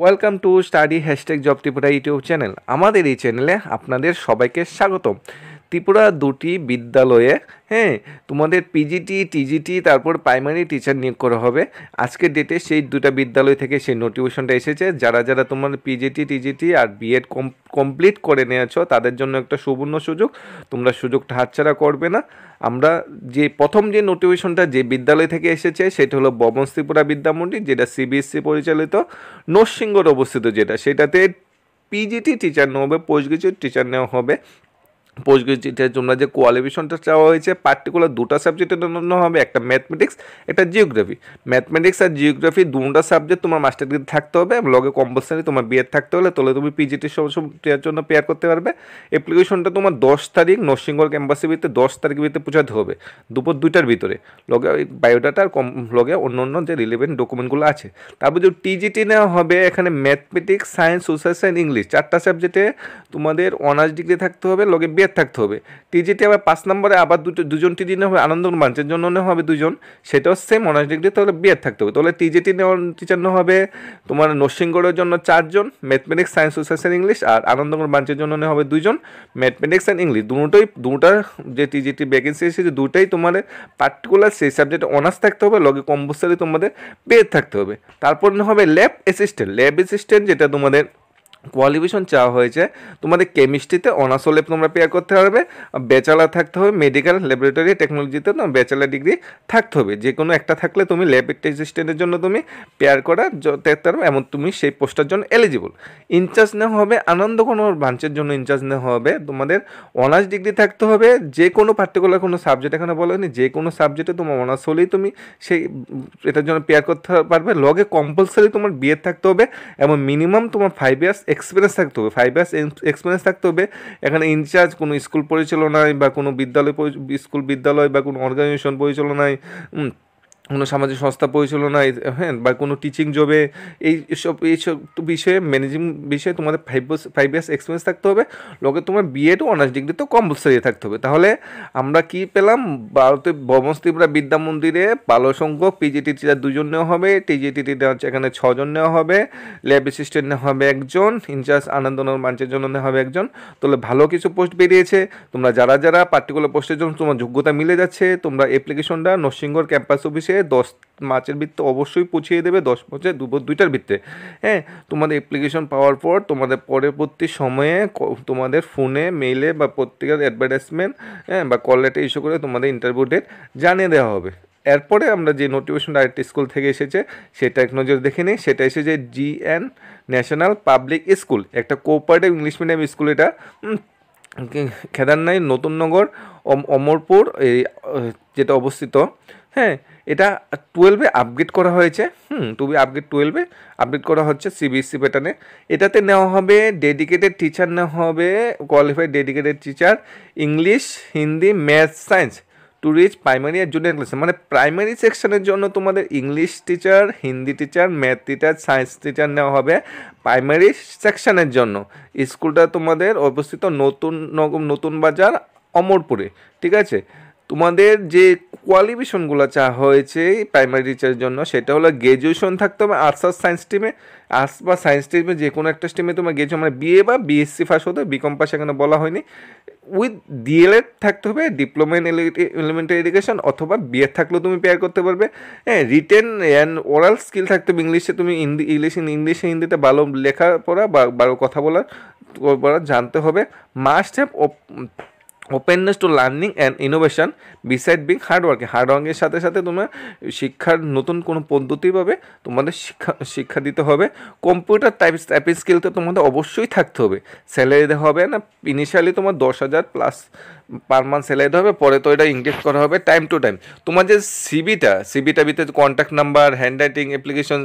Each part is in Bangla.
welcome to study hashtag job Tripura YouTube channel আমাদের এই চ্যানেলে আপনাদের সবাইকে স্বাগতম ত্রিপুরা দুটি বিদ্যালয়ে হ্যাঁ তোমাদের পিজিটি টিজিটি তারপর প্রাইমারি টিচার নিয়োগ করা হবে আজকের ডেটে সেই দুটা বিদ্যালয় থেকে সেই নোটিফিকেশনটা এসেছে যারা যারা তোমার পিজিটি টিজিটি আর বিএড কমপ্লিট করে নিয়েছ তাদের জন্য একটা সুবর্ণ সুযোগ তোমরা সুযোগটা হাতছাড়া করবে না আমরা যে প্রথম যে নোটিফিকেশনটা যে বিদ্যালয় থেকে এসেছে সেটা হলো ববন ত্রিপুরা বিদ্যামন্ডির যেটা সিবিএসসি e পরিচালিত নরসিংহর অবস্থিত যেটা সেটাতে পিজিটি টিচার নেওয়া হবে পোস্ট গ্রাজুয়েট টিচার নেওয়া হবে পোস্ট জন্য যে কোয়ালিফিকেশনটা চাওয়া হয়েছে পার্টিকুলার দুটো সাবজেক্টের জন্য হবে একটা ম্যাথমেটিক্স একটা জিওগ্রাফি ম্যাথমেটিক্স আর জিওগ্রাফি দুটা সাবজেক্ট তোমার মাস্টার ডিগ্রি থাকতে হবে লগে কম্পালসারি তোমার বিএড থাকতে হলে তাহলে তুমি পিজিটির সমস্যার জন্য পেয়ার করতে পারবে অ্যাপ্লিকেশনটা তোমার দশ তারিখ নরসিংহ ক্যাম্পাসের ভিতরে দশ তারিখের ভিতরে পৌঁছাতে হবে দুপুর দুইটার ভিতরে লগে বায়োডাটা আর কম লগে অন্য অন্য যে রিলেভেন্ট ডকুমেন্টগুলো আছে তারপর যে টিজিটি নেওয়া হবে এখানে mathematics science social science English চারটা সাবজেক্টে তোমাদের অনার্স ডিগ্রি থাকতে হবে লগে ক্লিয়ার থাকতে হবে টিজিটি আবার পাঁচ নম্বরে আবার দুটো দুজন টিজি নেওয়া হবে আনন্দ মাঞ্চের জন্য নেওয়া হবে দুজন সেটাও সেম অনার্স ডিগ্রি তাহলে বিয়ার থাকতে হবে তাহলে টিজিটি নেওয়ার টিচার নেওয়া হবে তোমার নরসিংগড়ের জন্য চারজন ম্যাথমেটিক্স সায়েন্স সোসাইসের ইংলিশ আর আনন্দ মাঞ্চের জন্য নেওয়া হবে দুজন ম্যাথমেটিক্স অ্যান্ড ইংলিশ দুটোই দুটার যে টিজিটি ভ্যাকেন্সি এসেছে দুটাই তোমার পার্টিকুলার সেই সাবজেক্টে অনার্স থাকতে হবে লগে কম্পোসারি তোমাদের বিয়ের থাকতে হবে তারপর হবে ল্যাব অ্যাসিস্ট্যান্ট ল্যাব অ্যাসিস্ট্যান্ট যেটা তোমাদের কোয়ালিফিকেশন চাওয়া হয়েছে তোমাদের কেমিস্ট্রিতে অনার্স হলে তোমরা পেয়ার করতে পারবে ব্যাচেলার থাকতে হবে মেডিকেল ল্যাবরেটরি টেকনোলজিতে তোমার ব্যাচেলার ডিগ্রি থাকতে হবে যে কোনো একটা থাকলে তুমি ল্যাব অ্যাসিস্ট্যান্টের জন্য তুমি পেয়ার করা দেখতে পারবে এমন তুমি সেই পোস্টার জন্য এলিজিবল ইনচার্জ নেওয়া হবে আনন্দ কোনো ব্রাঞ্চের জন্য ইনচার্জ নেওয়া হবে তোমাদের অনার্স ডিগ্রি থাকতে হবে যে কোনো পার্টিকুলার কোনো সাবজেক্ট এখানে হয়নি যে কোনো সাবজেক্টে তোমার অনার্স হলেই তুমি সেই এটার জন্য পেয়ার করতে পারবে লগে কম্পালসারি তোমার বিএড থাকতে হবে এবং মিনিমাম তোমার ফাইভ ইয়ার্স এক্সপিরিয়েন্স থাকতে হবে ফাইভ ইয়ার্স এক্সপিরিয়েন্স থাকতে হবে এখানে ইনচার্জ কোনো স্কুল পরিচালনায় বা কোনো বিদ্যালয় স্কুল বিদ্যালয় বা কোনো অর্গানাইজেশন পরিচালনায় কোনো সামাজিক সংস্থা পরিচালনা হ্যাঁ বা কোনো টিচিং জবে এই সব এইসব বিষয়ে ম্যানেজিং বিষয়ে তোমাদের ফাইভ ফাইভ ইয়ার্স এক্সপিরিয়েন্স থাকতে হবে লোকে তোমার বিএড অনার্স ডিগ্রি তো কম্পালসারি থাকতে হবে তাহলে আমরা কি পেলাম ভারতের বমস্তিপুরা বিদ্যা মন্দিরে ভালো সংঘ পিজিটি টিচার দুজন নেওয়া হবে টিজিটি হচ্ছে এখানে ছজন নেওয়া হবে ল্যাব অ্যাসিস্ট্যান্ট নেওয়া হবে একজন ইনচার্জ আনন্দ মাঞ্চের জন্য নেওয়া হবে একজন তাহলে ভালো কিছু পোস্ট বেরিয়েছে তোমরা যারা যারা পার্টিকুলার পোস্টের জন্য তোমার যোগ্যতা মিলে যাচ্ছে তোমরা অ্যাপ্লিকেশনটা নরসিংহর ক্যাম্পাস অফিসে দশ মাছের বৃত্তে অবশ্যই পৌঁছিয়ে দেবে দশ মাছে দুপুর দুইটার ভিত্তে হ্যাঁ তোমাদের অ্যাপ্লিকেশন পাওয়ার পর তোমাদের পরবর্তী সময়ে তোমাদের ফোনে মেইলে বা পত্রিকার অ্যাডভার্টাইজমেন্ট হ্যাঁ বা কল লেটে ইস্যু করে তোমাদের ইন্টারভিউ ডেট জানিয়ে দেওয়া হবে এরপরে আমরা যে নোটিফিকেশন আরেকটি স্কুল থেকে এসেছে সেটা এক নজর দেখে নিই সেটা এসেছে জিএন ন্যাশনাল পাবলিক স্কুল একটা কোঅপারেটিভ ইংলিশ মিডিয়াম স্কুল এটা খেদারনাই নতুননগর অমরপুর এই যেটা অবস্থিত হ্যাঁ এটা টুয়েলভে আপগ্রেড করা হয়েছে হুম টুবি আপগ্রেড টুয়েলভে আপগ্রেড করা হচ্ছে সিবিএসসি প্যাটার্নে এটাতে নেওয়া হবে ডেডিকেটেড টিচার নেওয়া হবে qualified dedicated teacher English Hindi math science to reach primary আর জুনিয়র ক্লাসে মানে প্রাইমারি সেকশনের জন্য তোমাদের English teacher Hindi teacher math teacher science teacher নেওয়া হবে প্রাইমারি সেকশনের জন্য স্কুলটা তোমাদের অবস্থিত নতুন নতুন বাজার অমরপুরে ঠিক আছে তোমাদের যে কোয়ালিফিকেশনগুলো চাওয়া হয়েছে প্রাইমারি টিচারের জন্য সেটা হলো গ্র্যাজুয়েশন থাকতে হবে আর্টস আর সায়েন্স স্ট্রিমে আর্টস বা সায়েন্স স্ট্রিমে যে কোনো একটা স্ট্রিমে তোমার গ্র্যাজুয়েশন মানে বিএ বা বিএসসি ফার্স্ট হতে বিকম পাস এখানে বলা হয়নি উইথ ডিএলএড থাকতে হবে ডিপ্লোমা ইন এলিমেন্টারি এডুকেশন অথবা বিএড থাকলেও তুমি পেয়ার করতে পারবে হ্যাঁ রিটেন অ্যান্ড ওরাল স্কিল থাকতে হবে ইংলিশে তুমি হিন্দি ইংলিশ ইংলিশে হিন্দিতে ভালো লেখাপড়া বা ভালো কথা বলার জানতে হবে must have openness to learning and innovation beside being hardworking হার্ডওয়ার্কের সাথে সাথে তোমার শিক্ষার নতুন কোনো পদ্ধতি পাবে তোমাদের শিক্ষা শিক্ষা দিতে হবে কম্পিউটার টাইপ টাইপ স্কিল তো তোমাদের অবশ্যই থাকতে হবে স্যালারি দেওয়া হবে না ইনিশিয়ালি তোমার দশ হাজার প্লাস পার মান্থ স্যালারি হবে পরে তো এটা ইনক্রিজ করা হবে টাইম টু টাইম তোমার যে সিবিটা সিবিটা ভিতরে contact number hand writing application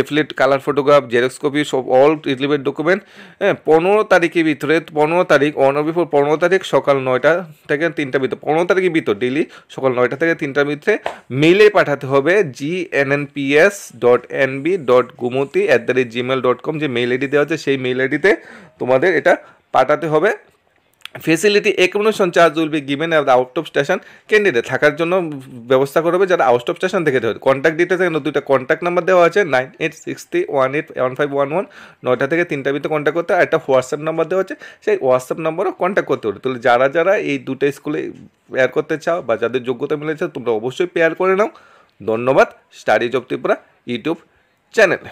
এফলেট কালার ফটোগ্রাফ জেরক্স কপি সব অল রিলিভেড ডকুমেন্ট হ্যাঁ পনেরো তারিখের ভিতরে পনেরো তারিখ অন বিফোর পনেরো তারিখ সকাল নয়টা থেকে তিনটা ভিতর পনেরো তারিখের ভিতর ডেলি সকাল নয়টা থেকে তিনটার ভিতরে মেলে পাঠাতে হবে G N N P S dot N B dot Gumti at the rate Gmail dot com যে মেল আইডি দেওয়া আছে সেই মেল আইডিতে তোমাদের এটা পাঠাতে হবে facility accommodation charge will be given at the out of station candidate থাকার জন্য ব্যবস্থা করবে যারা আউট অফ স্টেশন থেকে ধরে কন্ট্যাক্ট ডিটেলস এখানে দুইটা কন্ট্যাক্ট নাম্বার দেওয়া আছে nine eight six three one eight one five one one নয়টা থেকে তিনটা ভিতরে কন্ট্যাক্ট করতে একটা হোয়াটসঅ্যাপ নাম্বার দেওয়া আছে সেই হোয়াটসঅ্যাপ নাম্বারও কন্ট্যাক্ট করতে হবে তাহলে যারা যারা এই দুটো স্কুলে পেয়ার করতে চাও বা যাদের যোগ্যতা মিলেছে তোমরা অবশ্যই পেয়ার করে নাও ধন্যবাদ study job Tripura YouTube channel